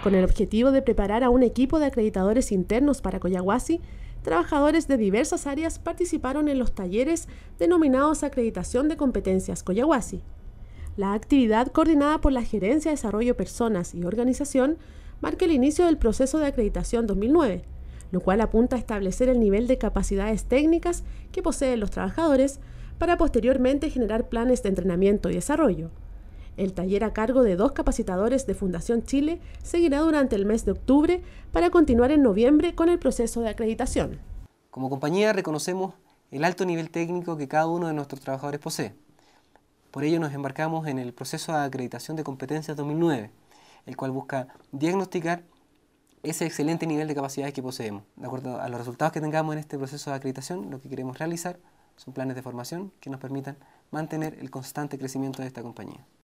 con el objetivo de preparar a un equipo de acreditadores internos para Coyahuasi, trabajadores de diversas áreas participaron en los talleres denominados Acreditación de Competencias Coyahuasi. La actividad coordinada por la Gerencia de Desarrollo Personas y Organización marca el inicio del proceso de acreditación 2009, lo cual apunta a establecer el nivel de capacidades técnicas que poseen los trabajadores para posteriormente generar planes de entrenamiento y desarrollo. El taller a cargo de dos capacitadores de Fundación Chile seguirá durante el mes de octubre para continuar en noviembre con el proceso de acreditación. Como compañía reconocemos el alto nivel técnico que cada uno de nuestros trabajadores posee. Por ello nos embarcamos en el proceso de acreditación de competencias 2009, el cual busca diagnosticar ese excelente nivel de capacidades que poseemos. De acuerdo a los resultados que tengamos en este proceso de acreditación, lo que queremos realizar son planes de formación que nos permitan mantener el constante crecimiento de esta compañía.